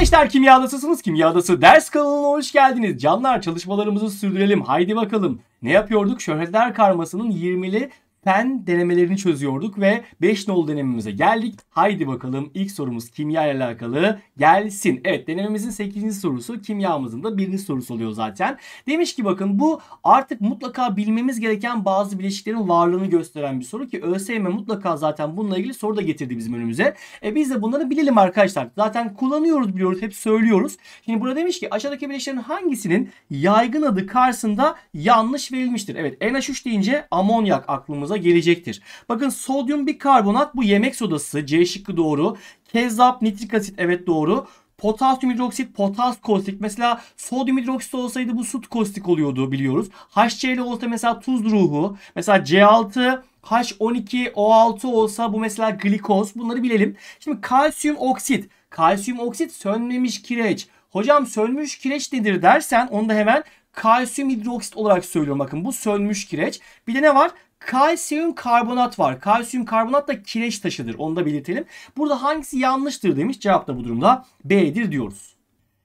gençler kimyadasısınız. Kimyadası ders kanalına hoş geldiniz. Canlar çalışmalarımızı sürdürelim. Haydi bakalım. Ne yapıyorduk? Şöhretler Karması'nın 20'li fen denemelerini çözüyorduk ve 5 nol denememize geldik. Haydi bakalım ilk sorumuz kimya ile alakalı gelsin. Evet denememizin 8. sorusu kimyamızın da 1. sorusu oluyor zaten. Demiş ki bakın bu artık mutlaka bilmemiz gereken bazı bileşiklerin varlığını gösteren bir soru ki ÖSYM mutlaka zaten bununla ilgili soru da getirdi bizim önümüze. E biz de bunları bilelim arkadaşlar. Zaten kullanıyoruz biliyoruz hep söylüyoruz. Şimdi burada demiş ki aşağıdaki bileşiklerin hangisinin yaygın adı karşısında yanlış verilmiştir. Evet NH3 deyince amonyak aklımıza konusuna gelecektir. Bakın sodyum bikarbonat bu yemek sodası C şıkkı doğru. kezap nitrik asit evet doğru. Potasyum hidroksit, potas kostik. Mesela sodyum hidroksit olsaydı bu sut kostik oluyordu biliyoruz. HCl olsa mesela tuz ruhu. Mesela C6 H12O6 olsa bu mesela glikoz. Bunları bilelim. Şimdi kalsiyum oksit. Kalsiyum oksit sönmemiş kireç. Hocam sönmüş kireç nedir dersen onu da hemen kalsiyum hidroksit olarak söylüyorum. Bakın bu sönmüş kireç. Bir de ne var? Kalsiyum karbonat var. Kalsiyum karbonat da kireç taşıdır. Onu da belirtelim. Burada hangisi yanlıştır demiş. Cevap da bu durumda B'dir diyoruz.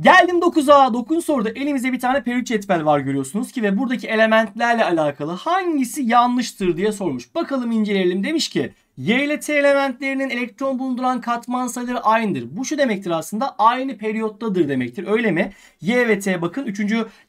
Geldim 9'a. 9 soruda elimizde bir tane periyot cetvel var görüyorsunuz ki ve buradaki elementlerle alakalı hangisi yanlıştır diye sormuş. Bakalım inceleyelim demiş ki Y ile T elementlerinin elektron bulunduran katman sayıları aynıdır. Bu şu demektir aslında aynı periyottadır demektir. Öyle mi? Y ve T bakın 3.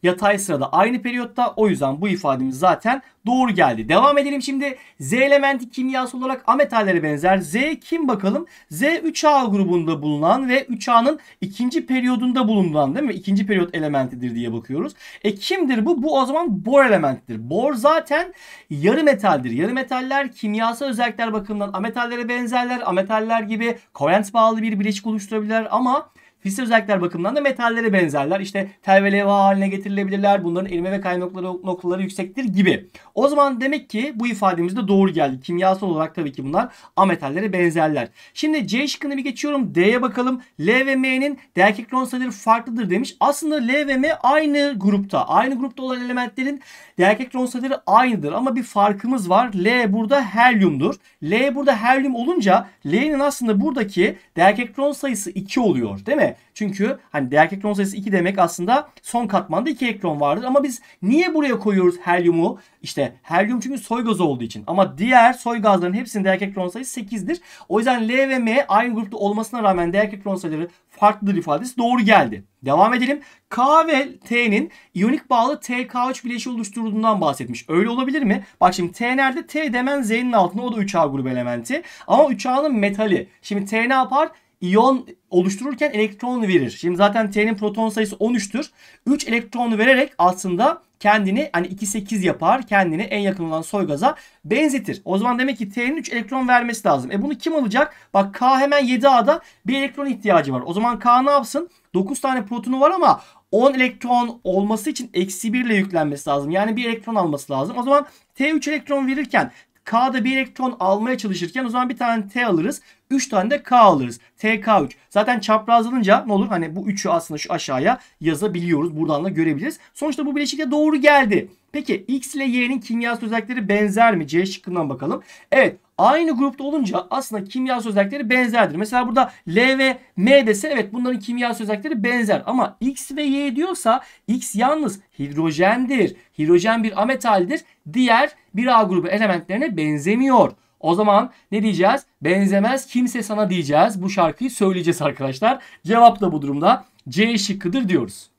yatay sırada aynı periyotta. O yüzden bu ifademiz zaten doğru geldi. Devam edelim şimdi. Z elementi kimyasal olarak ametallere benzer. Z kim bakalım? Z 3A grubunda bulunan ve 3A'nın ikinci periyodunda bulunan değil mi? İkinci periyot elementidir diye bakıyoruz. E kimdir bu? Bu o zaman bor elementidir. Bor zaten yarı metaldir. Yarı metaller kimyasal özellikler bakın bakımdan ametallere benzerler. Ametaller gibi kovalent bağlı bir bileşik oluşturabilirler ama fiziksel özellikler bakımından da metallere benzerler. İşte tel ve levha haline getirilebilirler. Bunların erime ve kayma noktaları, yüksektir gibi. O zaman demek ki bu ifademizde doğru geldi. Kimyasal olarak tabii ki bunlar ametallere benzerler. Şimdi C şıkkını bir geçiyorum. D'ye bakalım. L ve M'nin derkekron sayıları farklıdır demiş. Aslında L ve M aynı grupta. Aynı grupta olan elementlerin D elektronon sayıları aynıdır ama bir farkımız var. L burada helyumdur. L burada helyum olunca L'nin aslında buradaki D elektronon sayısı 2 oluyor değil mi? Çünkü hani D elektron sayısı 2 demek aslında son katmanda 2 elektron vardır. Ama biz niye buraya koyuyoruz helyumu? İşte helyum çünkü soy gazı olduğu için. Ama diğer soy gazların hepsinin D elektron sayısı 8'dir. O yüzden L ve M aynı grupta olmasına rağmen D elektron sayıları farklıdır ifadesi doğru geldi. Devam edelim. K ve T'nin iyonik bağlı TK3 bileşi oluşturduğundan bahsetmiş. Öyle olabilir mi? Bak şimdi T nerede? T demen Z'nin altında. O da 3A grubu elementi. Ama 3A'nın metali. Şimdi T ne yapar? iyon oluştururken elektron verir. Şimdi zaten T'nin proton sayısı 13'tür. 3 elektronu vererek aslında kendini hani 2-8 yapar. Kendini en yakın olan soygaza benzetir. O zaman demek ki T'nin 3 elektron vermesi lazım. E bunu kim alacak? Bak K hemen 7A'da bir elektron ihtiyacı var. O zaman K ne yapsın? 9 tane protonu var ama 10 elektron olması için eksi 1 ile yüklenmesi lazım. Yani bir elektron alması lazım. O zaman T3 elektron verirken K'da bir elektron almaya çalışırken o zaman bir tane T alırız. 3 tane de K alırız. TK3. Zaten çaprazlanınca ne olur? Hani bu üçü aslında şu aşağıya yazabiliyoruz. Buradan da görebiliriz. Sonuçta bu bileşik de doğru geldi. Peki X ile Y'nin kimyasal özellikleri benzer mi? C şıkkından bakalım. Evet aynı grupta olunca aslında kimya özellikleri benzerdir. Mesela burada L ve M dese evet bunların kimya özellikleri benzer ama X ve Y diyorsa X yalnız hidrojendir. Hidrojen bir ametaldir. Diğer bir A grubu elementlerine benzemiyor. O zaman ne diyeceğiz? Benzemez kimse sana diyeceğiz. Bu şarkıyı söyleyeceğiz arkadaşlar. Cevap da bu durumda C şıkkıdır diyoruz.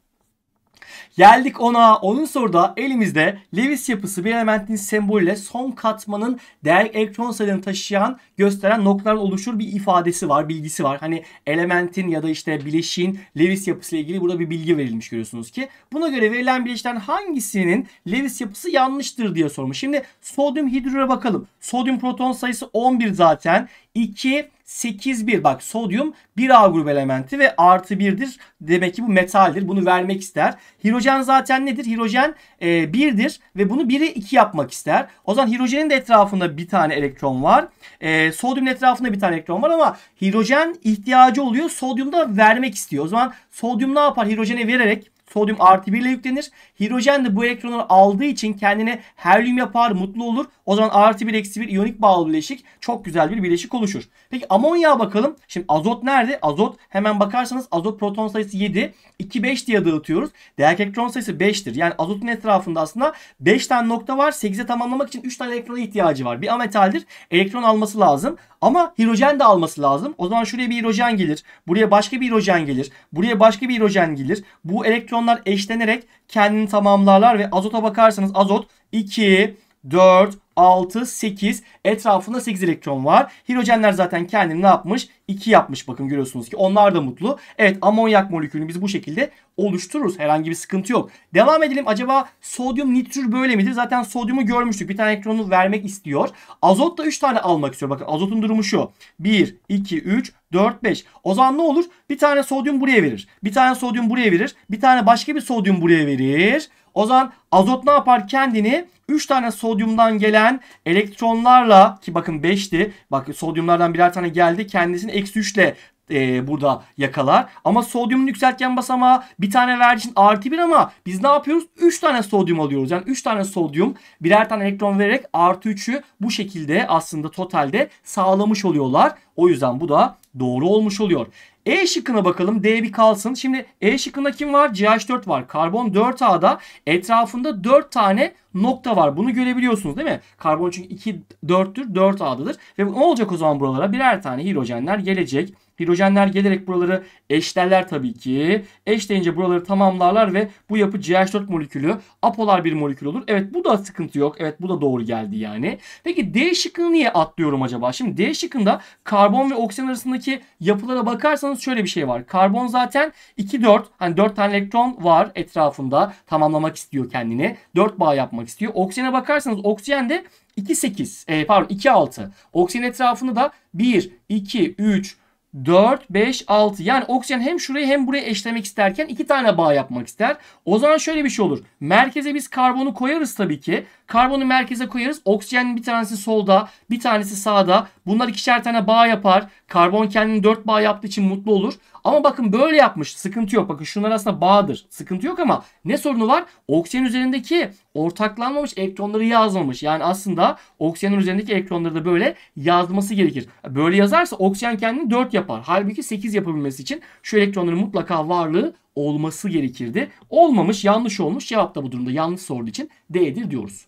Geldik ona. Onun soruda elimizde Lewis yapısı bir elementin sembolüyle son katmanın değer elektron sayılarını taşıyan gösteren noktalar oluşur bir ifadesi var, bilgisi var. Hani elementin ya da işte bileşiğin Lewis yapısıyla ilgili burada bir bilgi verilmiş görüyorsunuz ki. Buna göre verilen bileşten hangisinin Lewis yapısı yanlıştır diye sormuş. Şimdi sodyum hidrüre bakalım. Sodyum proton sayısı 11 zaten. 2, 8, 1. Bak sodyum 1A grup elementi ve artı 1'dir. Demek ki bu metaldir. Bunu vermek ister. Hidrojen zaten nedir? Hidrojen e, 1'dir ve bunu 1'i 2 yapmak ister. O zaman hidrojenin de etrafında bir tane elektron var. E, sodyumun etrafında bir tane elektron var ama hidrojen ihtiyacı oluyor. Sodyum da vermek istiyor. O zaman sodyum ne yapar? Hidrojene vererek sodyum artı 1 ile yüklenir. Hidrojen de bu elektronları aldığı için kendine helyum yapar, mutlu olur. O zaman artı 1 eksi 1 iyonik bağlı bileşik çok güzel bir bileşik oluşur. Peki amonya bakalım. Şimdi azot nerede? Azot hemen bakarsanız azot proton sayısı 7. 2 5 diye dağıtıyoruz. Değer elektron sayısı 5'tir. Yani azotun etrafında aslında 5 tane nokta var. 8'e tamamlamak için 3 tane elektrona ihtiyacı var. Bir ametaldir. Elektron alması lazım. Ama hidrojen de alması lazım. O zaman şuraya bir hidrojen gelir. Buraya başka bir hidrojen gelir. Buraya başka bir hidrojen gelir. Bu elektron Protonlar eşlenerek kendini tamamlarlar ve azota bakarsanız azot 2, 4, 6, 8. Etrafında 8 elektron var. Hidrojenler zaten kendini ne yapmış? 2 yapmış bakın görüyorsunuz ki. Onlar da mutlu. Evet amonyak molekülünü biz bu şekilde oluştururuz. Herhangi bir sıkıntı yok. Devam edelim. Acaba sodyum nitrür böyle midir? Zaten sodyumu görmüştük. Bir tane elektronu vermek istiyor. Azot da 3 tane almak istiyor. Bakın azotun durumu şu. 1, 2, 3, 4, 5. O zaman ne olur? Bir tane sodyum buraya verir. Bir tane sodyum buraya verir. Bir tane başka bir sodyum buraya verir. O zaman azot ne yapar? Kendini 3 tane sodyumdan gelen elektronlarla ki bakın 5'ti. Bak sodyumlardan birer tane geldi. Kendisini eksi 3 ile e, burada yakalar. Ama sodyumun yükseltgen basamağı bir tane verdiği için artı bir ama biz ne yapıyoruz? 3 tane sodyum alıyoruz. Yani 3 tane sodyum birer tane elektron vererek artı 3'ü bu şekilde aslında totalde sağlamış oluyorlar. O yüzden bu da doğru olmuş oluyor. E şıkkına bakalım. D bir kalsın. Şimdi E şıkkında kim var? CH4 var. Karbon 4A'da etrafında 4 tane nokta var. Bunu görebiliyorsunuz değil mi? Karbon çünkü 2 4'tür. 4A'dadır. Ve ne olacak o zaman buralara? Birer tane hidrojenler gelecek. Hidrojenler gelerek buraları eşlerler tabii ki. Eşleyince buraları tamamlarlar ve bu yapı CH4 molekülü apolar bir molekül olur. Evet bu da sıkıntı yok. Evet bu da doğru geldi yani. Peki D şıkkını niye atlıyorum acaba? Şimdi D şıkkında karbon ve oksijen arasındaki yapılara bakarsanız şöyle bir şey var. Karbon zaten 2-4 hani 4 tane elektron var etrafında tamamlamak istiyor kendini. 4 bağ yapmak istiyor. Oksijene bakarsanız oksijen de 2-8 e, pardon 2-6. Oksijen etrafında da 1, 2, 3, 4, 5, 6. Yani oksijen hem şurayı hem burayı eşlemek isterken iki tane bağ yapmak ister. O zaman şöyle bir şey olur. Merkeze biz karbonu koyarız tabii ki. Karbonu merkeze koyarız. Oksijenin bir tanesi solda, bir tanesi sağda. Bunlar ikişer tane bağ yapar. Karbon kendini dört bağ yaptığı için mutlu olur. Ama bakın böyle yapmış. Sıkıntı yok. Bakın şunlar aslında bağdır. Sıkıntı yok ama ne sorunu var? Oksijen üzerindeki ortaklanmamış elektronları yazmamış. Yani aslında oksijenin üzerindeki elektronları da böyle yazması gerekir. Böyle yazarsa oksijen kendini 4 yapar. Halbuki 8 yapabilmesi için şu elektronların mutlaka varlığı olması gerekirdi. Olmamış yanlış olmuş cevap da bu durumda yanlış sorduğu için D'dir diyoruz.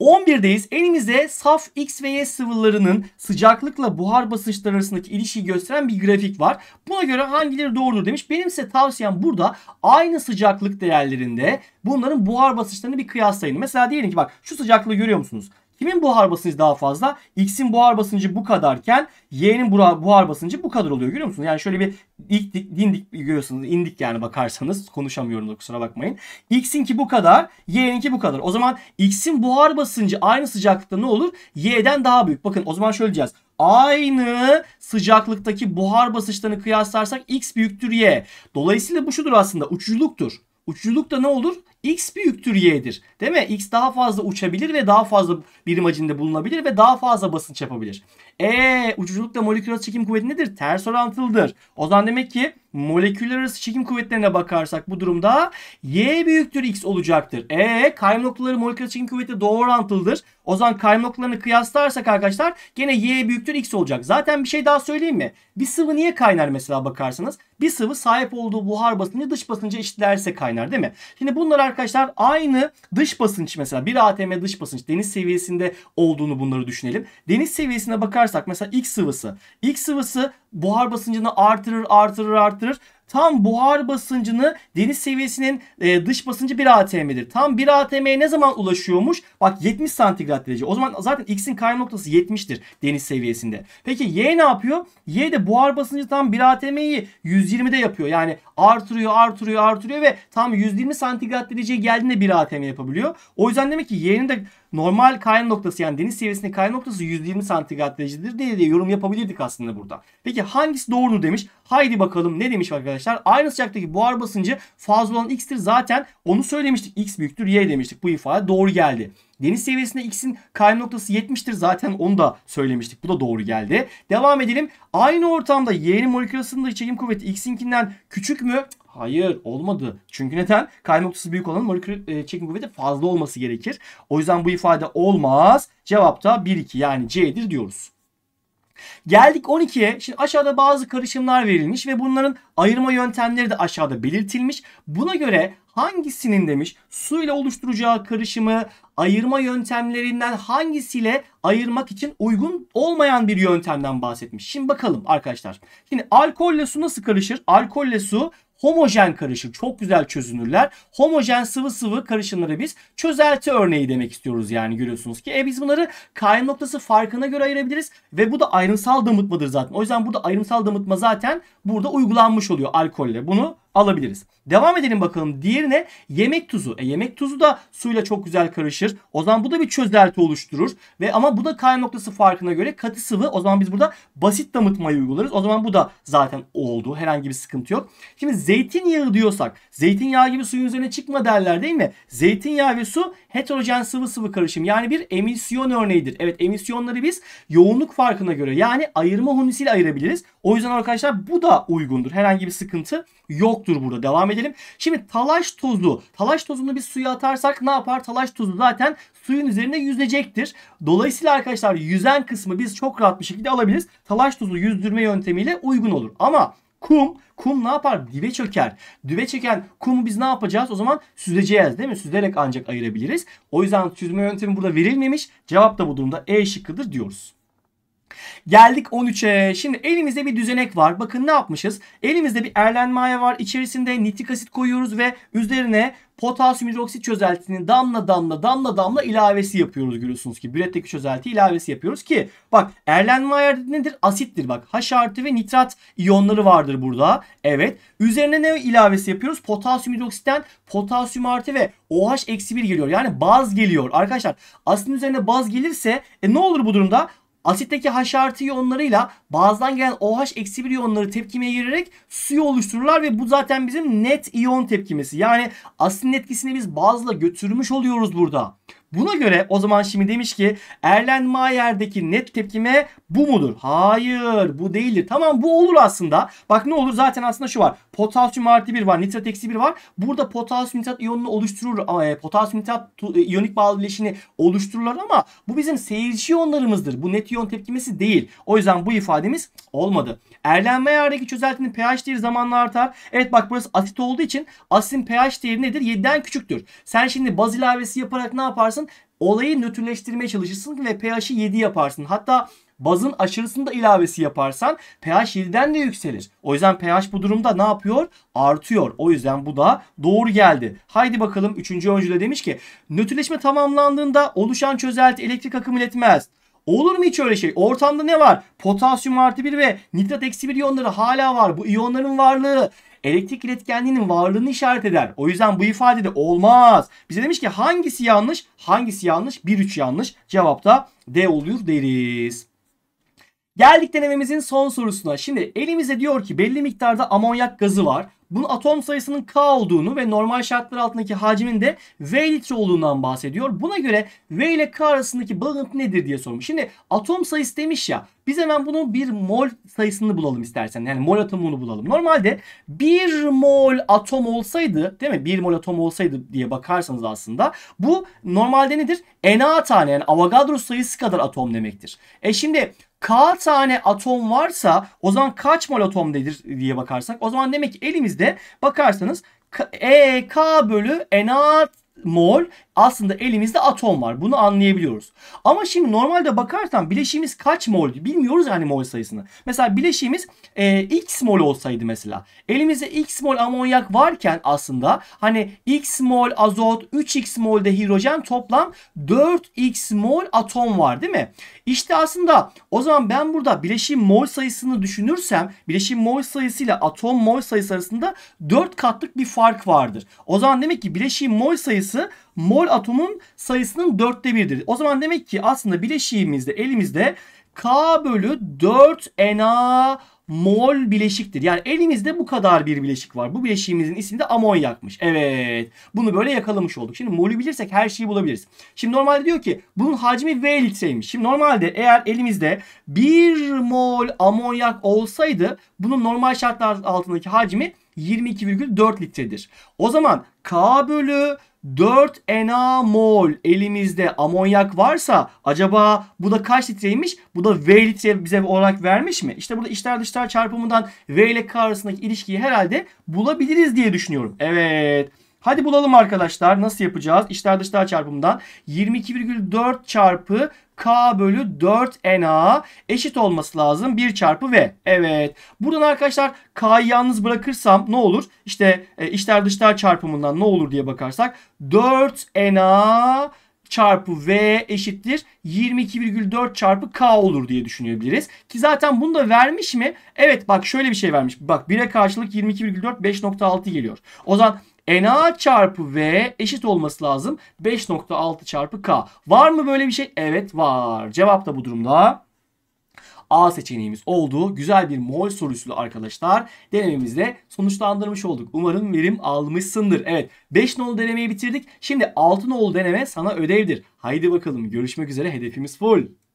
11'deyiz. Elimizde saf X ve Y sıvılarının sıcaklıkla buhar basınçları arasındaki ilişkiyi gösteren bir grafik var. Buna göre hangileri doğrudur demiş. Benim size tavsiyem burada aynı sıcaklık değerlerinde bunların buhar basınçlarını bir kıyaslayın. Mesela diyelim ki bak şu sıcaklığı görüyor musunuz? Kimin buhar basıncı daha fazla? X'in buhar basıncı bu kadarken Y'nin buhar basıncı bu kadar oluyor. Görüyor musunuz? Yani şöyle bir ilk dik, dindik görüyorsunuz. indik yani bakarsanız. Konuşamıyorum da kusura bakmayın. X'inki bu kadar. Y'ninki bu kadar. O zaman X'in buhar basıncı aynı sıcaklıkta ne olur? Y'den daha büyük. Bakın o zaman şöyle diyeceğiz aynı sıcaklıktaki buhar basınçlarını kıyaslarsak x büyüktür y. Dolayısıyla bu şudur aslında uçuculuktur. Uçuculuk da ne olur? x büyüktür y'dir. Değil mi? x daha fazla uçabilir ve daha fazla birim hacinde bulunabilir ve daha fazla basınç yapabilir. E uçuculukta molekül arası çekim kuvveti nedir? Ters orantılıdır. O zaman demek ki moleküller arası çekim kuvvetlerine bakarsak bu durumda y büyüktür x olacaktır. E kaym noktaları molekül arası çekim kuvveti doğru orantılıdır. O zaman kaym noktalarını kıyaslarsak arkadaşlar gene y büyüktür x olacak. Zaten bir şey daha söyleyeyim mi? Bir sıvı niye kaynar mesela bakarsanız? Bir sıvı sahip olduğu buhar basıncı dış basınca eşitlerse kaynar değil mi? Şimdi bunlar arkadaşlar aynı dış basınç mesela bir ATM dış basınç deniz seviyesinde olduğunu bunları düşünelim. Deniz seviyesine bakar yaparsak mesela X sıvısı. X sıvısı buhar basıncını artırır artırır artırır. Tam buhar basıncını deniz seviyesinin e, dış basıncı 1 atm'dir. Tam 1 atm'ye ne zaman ulaşıyormuş? Bak 70 santigrat derece. O zaman zaten x'in kaynama noktası 70'tir deniz seviyesinde. Peki y ne yapıyor? Y de buhar basıncı tam 1 atm'yi 120'de yapıyor. Yani artırıyor artırıyor artırıyor ve tam 120 santigrat dereceye geldiğinde 1 atm yapabiliyor. O yüzden demek ki y'nin de normal kaynama noktası yani deniz seviyesinin kaynama noktası 120 santigrat derecedir diye, diye yorum yapabilirdik aslında burada. Peki hangisi doğru demiş? Haydi bakalım ne demiş arkadaşlar? Aynı sıcaktaki buhar basıncı fazla olan x'tir. Zaten onu söylemiştik. x büyüktür y demiştik. Bu ifade doğru geldi. Deniz seviyesinde x'in kaynama noktası 70'tir. Zaten onu da söylemiştik. Bu da doğru geldi. Devam edelim. Aynı ortamda y'nin molekül ısındığı çekim kuvveti x'inkinden küçük mü? Hayır olmadı. Çünkü neden? Kaynak noktası büyük olan molekül e, çekim kuvveti fazla olması gerekir. O yüzden bu ifade olmaz. Cevap da 1-2 yani C'dir diyoruz. Geldik 12'ye. Şimdi aşağıda bazı karışımlar verilmiş ve bunların ayırma yöntemleri de aşağıda belirtilmiş. Buna göre hangisinin demiş su ile oluşturacağı karışımı ayırma yöntemlerinden hangisiyle ayırmak için uygun olmayan bir yöntemden bahsetmiş. Şimdi bakalım arkadaşlar. Şimdi alkolle su nasıl karışır? Alkolle su homojen karışık çok güzel çözünürler. Homojen sıvı sıvı karışımları biz çözelti örneği demek istiyoruz yani görüyorsunuz ki. E biz bunları kain noktası farkına göre ayırabiliriz ve bu da ayrımsal damıtmadır zaten. O yüzden burada ayrımsal damıtma zaten burada uygulanmış oluyor alkolle. Bunu alabiliriz. Devam edelim bakalım. Diğerine yemek tuzu. E, yemek tuzu da suyla çok güzel karışır. O zaman bu da bir çözelti oluşturur. Ve ama bu da kaynama noktası farkına göre katı sıvı. O zaman biz burada basit damıtmayı uygularız. O zaman bu da zaten oldu. Herhangi bir sıkıntı yok. Şimdi zeytinyağı diyorsak zeytinyağı gibi suyun üzerine çıkma derler değil mi? Zeytinyağı ve su heterojen sıvı sıvı karışım yani bir emisyon örneğidir. Evet emisyonları biz yoğunluk farkına göre yani ayırma hunisiyle ayırabiliriz. O yüzden arkadaşlar bu da uygundur. Herhangi bir sıkıntı yoktur burada. Devam edelim. Şimdi talaş tozlu Talaş tozunu bir suya atarsak ne yapar? Talaş tozu zaten suyun üzerinde yüzecektir. Dolayısıyla arkadaşlar yüzen kısmı biz çok rahat bir şekilde alabiliriz. Talaş tozu yüzdürme yöntemiyle uygun olur. Ama Kum. Kum ne yapar? Dibe çöker. Dibe çeken kumu biz ne yapacağız? O zaman süzeceğiz değil mi? Süzerek ancak ayırabiliriz. O yüzden süzme yöntemi burada verilmemiş. Cevap da bu durumda E şıkkıdır diyoruz. Geldik 13'e. Şimdi elimizde bir düzenek var. Bakın ne yapmışız? Elimizde bir erlenmaya var. İçerisinde nitrik asit koyuyoruz ve üzerine potasyum hidroksit çözeltisinin damla damla damla damla ilavesi yapıyoruz görüyorsunuz ki. Büretteki çözelti ilavesi yapıyoruz ki bak Erlenmeyer nedir? Asittir bak. H artı ve nitrat iyonları vardır burada. Evet. Üzerine ne ilavesi yapıyoruz? Potasyum hidroksitten potasyum artı ve OH eksi 1 geliyor. Yani baz geliyor. Arkadaşlar asitin üzerine baz gelirse e, ne olur bu durumda? Asitteki H artı iyonlarıyla bazdan gelen OH eksi bir iyonları tepkimeye girerek suyu oluştururlar ve bu zaten bizim net iyon tepkimesi. Yani asitin etkisini biz bazla götürmüş oluyoruz burada. Buna göre o zaman şimdi demiş ki Erlen Mayer'deki net tepkime bu mudur? Hayır bu değildir. Tamam bu olur aslında. Bak ne olur zaten aslında şu var. Potasyum artı bir var. Nitrat eksi bir var. Burada potasyum nitrat iyonunu oluşturur. E, potasyum nitrat e, iyonik bağlı bileşini oluştururlar ama bu bizim seyirci iyonlarımızdır. Bu net iyon tepkimesi değil. O yüzden bu ifademiz olmadı. Erlen Mayer'deki çözeltinin pH değeri zamanla artar. Evet bak burası asit olduğu için asitin pH değeri nedir? 7'den küçüktür. Sen şimdi baz ilavesi yaparak ne yaparsın? olayı nötrleştirmeye çalışırsın ve pH'i 7 yaparsın. Hatta bazın aşırısında ilavesi yaparsan pH 7'den de yükselir. O yüzden pH bu durumda ne yapıyor? Artıyor. O yüzden bu da doğru geldi. Haydi bakalım 3. de demiş ki nötrleşme tamamlandığında oluşan çözelti elektrik akımı iletmez. Olur mu hiç öyle şey? Ortamda ne var? Potasyum artı 1 ve nitrat eksi 1 iyonları hala var. Bu iyonların varlığı elektrik iletkenliğinin varlığını işaret eder. O yüzden bu ifade de olmaz. Bize demiş ki hangisi yanlış? Hangisi yanlış? 1-3 yanlış. Cevapta D oluyor deriz. Geldik denememizin son sorusuna. Şimdi elimize diyor ki belli miktarda amonyak gazı var bunun atom sayısının K olduğunu ve normal şartlar altındaki hacmin de V litre olduğundan bahsediyor. Buna göre V ile K arasındaki bağıntı nedir diye sormuş. Şimdi atom sayısı demiş ya biz hemen bunun bir mol sayısını bulalım istersen. Yani mol atomunu bulalım. Normalde bir mol atom olsaydı değil mi? Bir mol atom olsaydı diye bakarsanız aslında bu normalde nedir? Na tane yani Avogadro sayısı kadar atom demektir. E şimdi K tane atom varsa o zaman kaç mol atom dedir diye bakarsak. O zaman demek ki elimizde bakarsanız EK e, bölü Na mol aslında elimizde atom var. Bunu anlayabiliyoruz. Ama şimdi normalde bakarsan bileşiğimiz kaç mol bilmiyoruz yani mol sayısını. Mesela bileşiğimiz e, x mol olsaydı mesela. Elimizde x mol amonyak varken aslında hani x mol azot, 3x mol de hidrojen toplam 4x mol atom var değil mi? İşte aslında o zaman ben burada bileşiğin mol sayısını düşünürsem bileşiğin mol sayısıyla atom mol sayısı arasında 4 katlık bir fark vardır. O zaman demek ki bileşiğin mol sayısı mol atomun sayısının dörtte biridir. O zaman demek ki aslında bileşiğimizde elimizde K bölü 4 Na mol bileşiktir. Yani elimizde bu kadar bir bileşik var. Bu bileşiğimizin ismi de amonyakmış. Evet. Bunu böyle yakalamış olduk. Şimdi molü bilirsek her şeyi bulabiliriz. Şimdi normalde diyor ki bunun hacmi V litreymiş. Şimdi normalde eğer elimizde 1 mol amonyak olsaydı bunun normal şartlar altındaki hacmi 22,4 litredir. O zaman K bölü 4 enamol elimizde amonyak varsa acaba bu da kaç litreymiş? Bu da V litre bize olarak vermiş mi? İşte burada içler dışlar çarpımından V ile K arasındaki ilişkiyi herhalde bulabiliriz diye düşünüyorum. Evet. Hadi bulalım arkadaşlar nasıl yapacağız? İçler dışlar çarpımından 22,4 çarpı K bölü 4 NA eşit olması lazım. 1 çarpı V. Evet. Buradan arkadaşlar K'yı yalnız bırakırsam ne olur? İşte e, içler dışlar çarpımından ne olur diye bakarsak 4 NA çarpı V eşittir 22,4 çarpı K olur diye düşünebiliriz. Ki zaten bunu da vermiş mi? Evet bak şöyle bir şey vermiş. Bak 1'e karşılık 22,4 5.6 geliyor. O zaman NA çarpı V eşit olması lazım. 5.6 çarpı K. Var mı böyle bir şey? Evet var. Cevap da bu durumda. A seçeneğimiz oldu. Güzel bir mol sorusuyla arkadaşlar denememizle sonuçlandırmış olduk. Umarım verim almışsındır. Evet 5 nolu denemeyi bitirdik. Şimdi 6 nolu deneme sana ödevdir. Haydi bakalım görüşmek üzere hedefimiz full.